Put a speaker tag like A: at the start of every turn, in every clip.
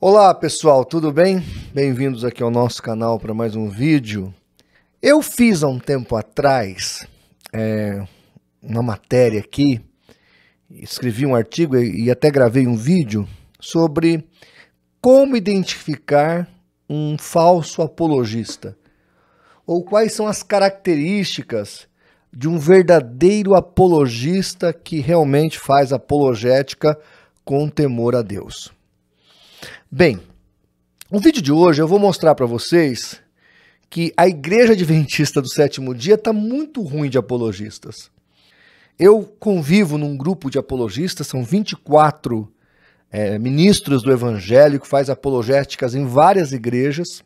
A: Olá pessoal, tudo bem? Bem-vindos aqui ao nosso canal para mais um vídeo. Eu fiz há um tempo atrás é, uma matéria aqui, escrevi um artigo e até gravei um vídeo sobre como identificar um falso apologista ou quais são as características de um verdadeiro apologista que realmente faz apologética com temor a Deus. Bem, no vídeo de hoje eu vou mostrar para vocês que a Igreja Adventista do Sétimo Dia está muito ruim de apologistas. Eu convivo num grupo de apologistas, são 24 é, ministros do Evangelho que faz apologéticas em várias igrejas.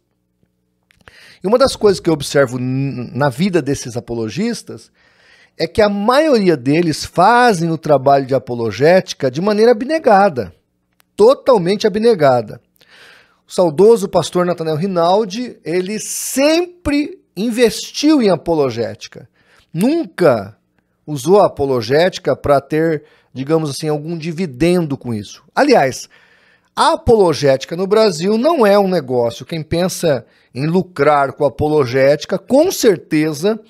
A: E uma das coisas que eu observo na vida desses apologistas é que a maioria deles fazem o trabalho de apologética de maneira abnegada totalmente abnegada. O saudoso pastor Nathanael Rinaldi, ele sempre investiu em apologética. Nunca usou a apologética para ter, digamos assim, algum dividendo com isso. Aliás, a apologética no Brasil não é um negócio. Quem pensa em lucrar com a apologética, com certeza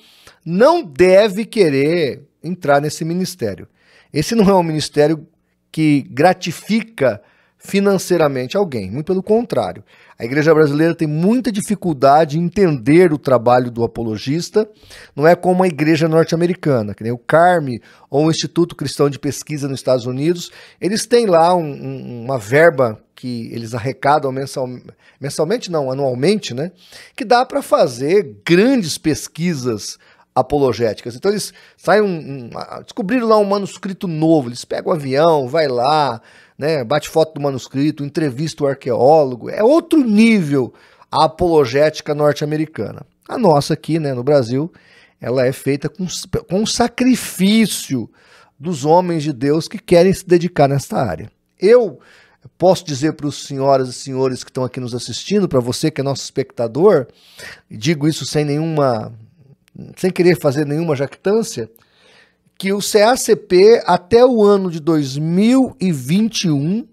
A: não deve querer entrar nesse ministério. Esse não é um ministério que gratifica financeiramente alguém, muito pelo contrário. A igreja brasileira tem muita dificuldade em entender o trabalho do apologista, não é como a igreja norte-americana, que nem o CARME ou o Instituto Cristão de Pesquisa nos Estados Unidos, eles têm lá um, um, uma verba que eles arrecadam mensal, mensalmente, não, anualmente, né? Que dá para fazer grandes pesquisas apologéticas. Então eles saem, um, um, descobriram lá um manuscrito novo, eles pegam o um avião, vai lá, né, bate foto do manuscrito, entrevista o arqueólogo, é outro nível a apologética norte-americana. A nossa aqui, né, no Brasil, ela é feita com, com sacrifício dos homens de Deus que querem se dedicar nesta área. Eu posso dizer para os senhoras e senhores que estão aqui nos assistindo, para você que é nosso espectador, digo isso sem nenhuma sem querer fazer nenhuma jactância, que o CACP até o ano de 2021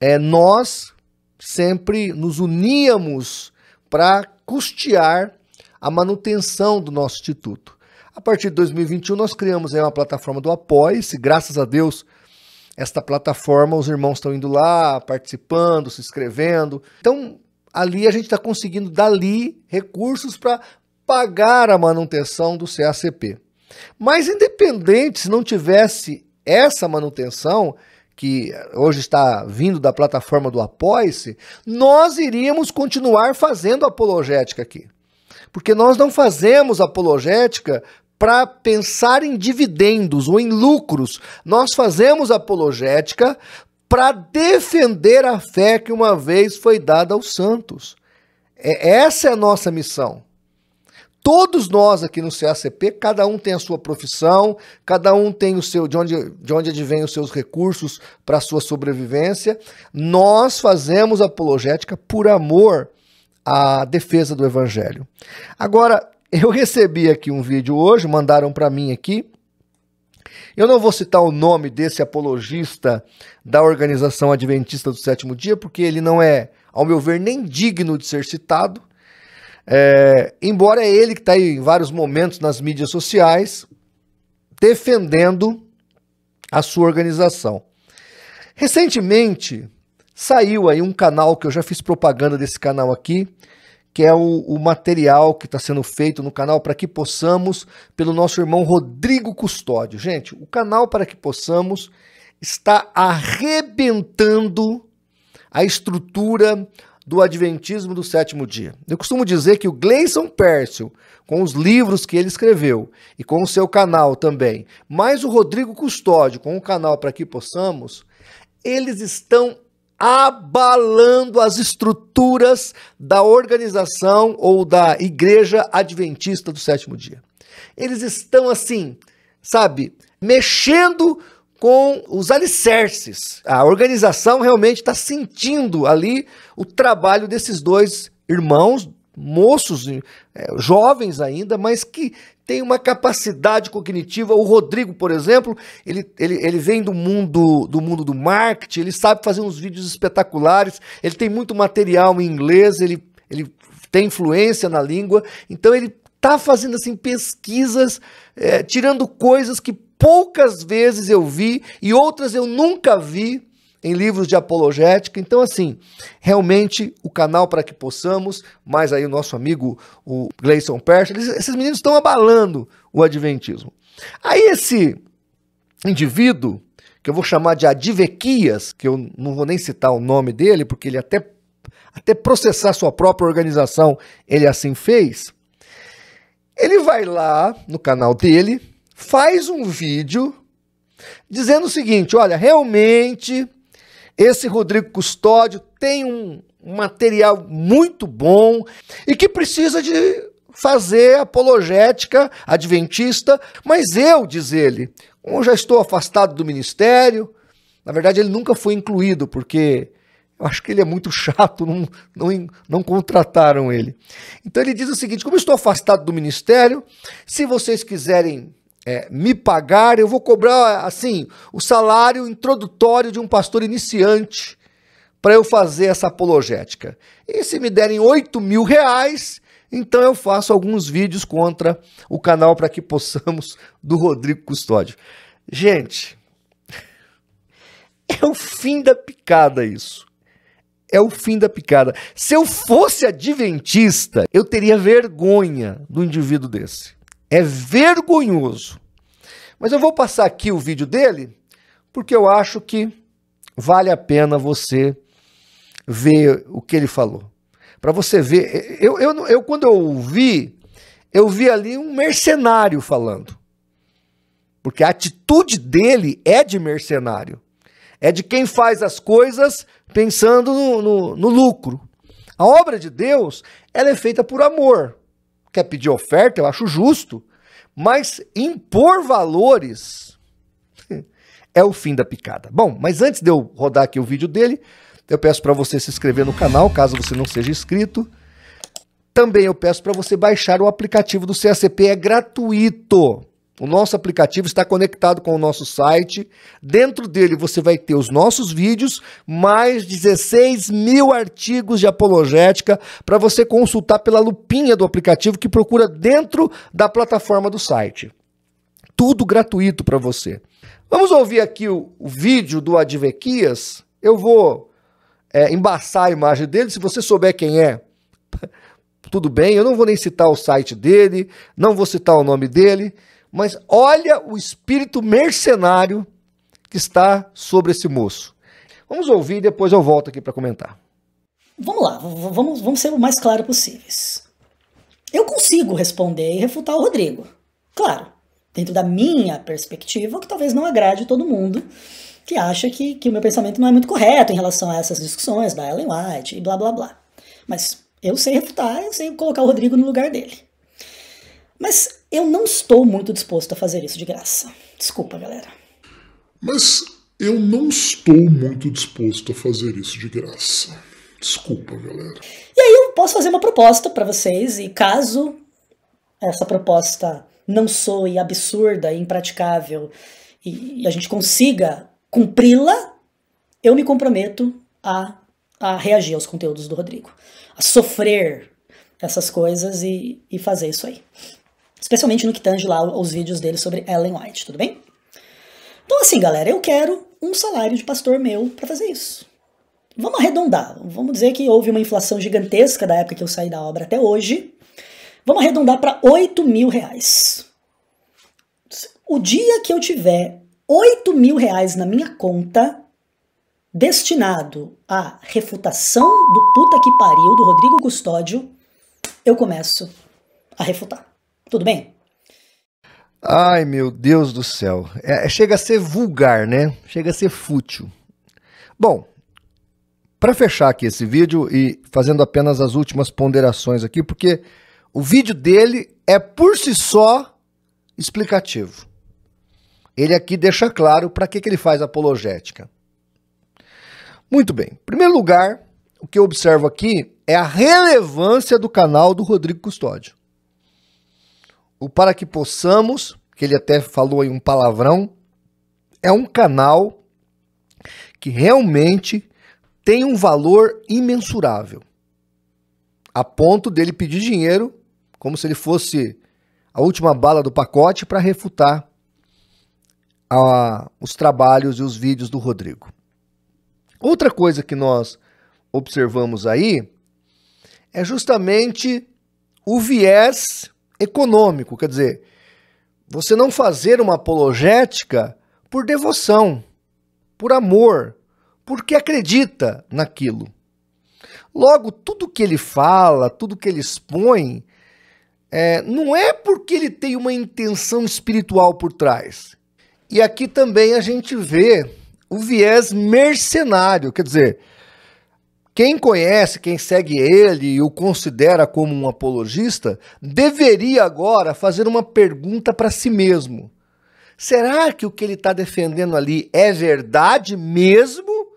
A: é, nós sempre nos uníamos para custear a manutenção do nosso instituto. A partir de 2021 nós criamos aí uma plataforma do Apoia-se, graças a Deus esta plataforma os irmãos estão indo lá, participando, se inscrevendo. Então ali a gente está conseguindo dali recursos para pagar a manutenção do CACP. Mas independente se não tivesse essa manutenção, que hoje está vindo da plataforma do Apoice, nós iríamos continuar fazendo apologética aqui. Porque nós não fazemos apologética para pensar em dividendos ou em lucros. Nós fazemos apologética para defender a fé que uma vez foi dada aos santos. É, essa é a nossa missão todos nós aqui no CACP, cada um tem a sua profissão, cada um tem o seu de onde de onde advém os seus recursos para a sua sobrevivência. Nós fazemos apologética por amor à defesa do evangelho. Agora, eu recebi aqui um vídeo hoje, mandaram para mim aqui. Eu não vou citar o nome desse apologista da Organização Adventista do Sétimo Dia, porque ele não é, ao meu ver, nem digno de ser citado é, embora é ele que está em vários momentos nas mídias sociais defendendo a sua organização. Recentemente saiu aí um canal que eu já fiz propaganda desse canal aqui, que é o, o material que está sendo feito no canal para que possamos, pelo nosso irmão Rodrigo Custódio. Gente, o canal para que possamos está arrebentando a estrutura, do Adventismo do Sétimo Dia. Eu costumo dizer que o Gleison Pércio, com os livros que ele escreveu e com o seu canal também, mais o Rodrigo Custódio, com o canal para que possamos, eles estão abalando as estruturas da organização ou da Igreja Adventista do Sétimo Dia. Eles estão assim, sabe, mexendo com os alicerces. A organização realmente está sentindo ali o trabalho desses dois irmãos, moços, eh, jovens ainda, mas que tem uma capacidade cognitiva. O Rodrigo, por exemplo, ele, ele, ele vem do mundo do mundo do marketing, ele sabe fazer uns vídeos espetaculares, ele tem muito material em inglês, ele, ele tem influência na língua, então ele está fazendo assim pesquisas, é, tirando coisas que poucas vezes eu vi e outras eu nunca vi em livros de apologética. Então, assim, realmente o canal para que possamos, mais aí o nosso amigo o Gleison Perch, esses meninos estão abalando o Adventismo. Aí esse indivíduo, que eu vou chamar de Advequias, que eu não vou nem citar o nome dele, porque ele até, até processar sua própria organização, ele assim fez. Ele vai lá no canal dele, faz um vídeo dizendo o seguinte: olha, realmente esse Rodrigo Custódio tem um, material muito bom e que precisa de fazer apologética adventista, mas eu, diz ele, como já estou afastado do ministério, na verdade ele nunca foi incluído, porque eu acho que ele é muito chato, não, não, não contrataram ele. Então ele diz o seguinte: como estou afastado do ministério, se vocês quiserem é, me pagar, eu vou cobrar assim o salário introdutório de um pastor iniciante para eu fazer essa apologética. E se me derem 8 mil reais, então eu faço alguns vídeos contra o canal para que possamos do Rodrigo Custódio. Gente, é o fim da picada isso. É o fim da picada. Se eu fosse adventista, eu teria vergonha do indivíduo desse. É vergonhoso. Mas eu vou passar aqui o vídeo dele, porque eu acho que vale a pena você ver o que ele falou. Para você ver, eu, eu, eu quando eu ouvi, eu vi ali um mercenário falando. Porque a atitude dele é de mercenário. É de quem faz as coisas pensando no, no, no lucro. A obra de Deus, ela é feita por amor quer pedir oferta, eu acho justo, mas impor valores é o fim da picada. Bom, mas antes de eu rodar aqui o vídeo dele, eu peço para você se inscrever no canal, caso você não seja inscrito. Também eu peço para você baixar o aplicativo do CACP, é gratuito. O nosso aplicativo está conectado com o nosso site. Dentro dele você vai ter os nossos vídeos, mais 16 mil artigos de apologética para você consultar pela lupinha do aplicativo que procura dentro da plataforma do site. Tudo gratuito para você. Vamos ouvir aqui o, o vídeo do Advequias. Eu vou é, embaçar a imagem dele. Se você souber quem é, tudo bem. Eu não vou nem citar o site dele, não vou citar o nome dele. Mas olha o espírito mercenário que está sobre esse moço. Vamos ouvir e depois eu volto aqui para comentar.
B: Vamos lá, vamos, vamos ser o mais claro possíveis. Eu consigo responder e refutar o Rodrigo. Claro, dentro da minha perspectiva, que talvez não agrade todo mundo que acha que, que o meu pensamento não é muito correto em relação a essas discussões da Ellen White e blá blá blá. Mas eu sei refutar, eu sei colocar o Rodrigo no lugar dele. Mas eu não estou muito disposto a fazer isso de graça. Desculpa, galera. Mas eu não
A: estou muito disposto a fazer isso de graça. Desculpa, galera.
B: E aí eu posso fazer uma proposta para vocês e caso essa proposta não soe absurda e impraticável e a gente consiga cumpri-la, eu me comprometo a, a reagir aos conteúdos do Rodrigo, a sofrer essas coisas e, e fazer isso aí. Especialmente no que tange lá os vídeos dele sobre Ellen White, tudo bem? Então, assim, galera, eu quero um salário de pastor meu para fazer isso. Vamos arredondar. Vamos dizer que houve uma inflação gigantesca da época que eu saí da obra até hoje. Vamos arredondar para 8 mil reais. O dia que eu tiver 8 mil reais na minha conta, destinado à refutação do puta que pariu do Rodrigo Custódio, eu começo a refutar. Tudo bem?
A: Ai, meu Deus do céu. É, chega a ser vulgar, né? Chega a ser fútil. Bom, para fechar aqui esse vídeo e fazendo apenas as últimas ponderações aqui, porque o vídeo dele é por si só explicativo. Ele aqui deixa claro para que, que ele faz apologética. Muito bem. Em primeiro lugar, o que eu observo aqui é a relevância do canal do Rodrigo Custódio o para que possamos, que ele até falou aí um palavrão, é um canal que realmente tem um valor imensurável. A ponto dele pedir dinheiro, como se ele fosse a última bala do pacote para refutar a, os trabalhos e os vídeos do Rodrigo. Outra coisa que nós observamos aí é justamente o viés econômico, quer dizer, você não fazer uma apologética por devoção, por amor, porque acredita naquilo. Logo, tudo que ele fala, tudo que ele expõe, é, não é porque ele tem uma intenção espiritual por trás. E aqui também a gente vê o viés mercenário, quer dizer, quem conhece, quem segue ele e o considera como um apologista, deveria agora fazer uma pergunta para si mesmo. Será que o que ele está defendendo ali é verdade mesmo?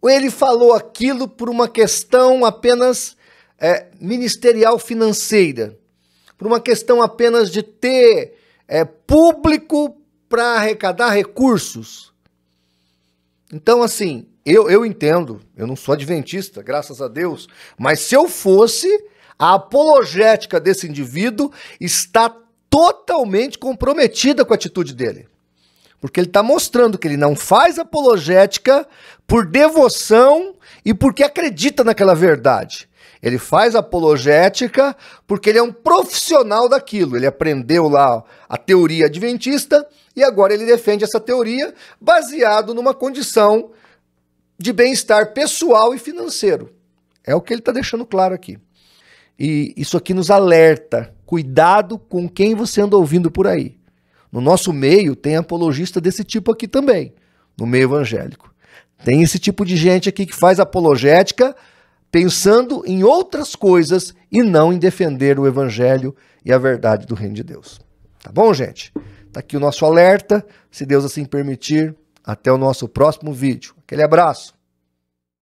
A: Ou ele falou aquilo por uma questão apenas é, ministerial financeira? Por uma questão apenas de ter é, público para arrecadar recursos? Então, assim, eu, eu entendo, eu não sou adventista, graças a Deus, mas se eu fosse, a apologética desse indivíduo está totalmente comprometida com a atitude dele. Porque ele está mostrando que ele não faz apologética por devoção e porque acredita naquela verdade. Ele faz apologética porque ele é um profissional daquilo. Ele aprendeu lá a teoria adventista e agora ele defende essa teoria baseado numa condição de bem-estar pessoal e financeiro. É o que ele está deixando claro aqui. E isso aqui nos alerta: cuidado com quem você anda ouvindo por aí. No nosso meio tem apologista desse tipo aqui também, no meio evangélico. Tem esse tipo de gente aqui que faz apologética pensando em outras coisas e não em defender o evangelho e a verdade do reino de Deus. Tá bom, gente? Tá aqui o nosso alerta, se Deus assim permitir. Até o nosso próximo vídeo. Aquele abraço.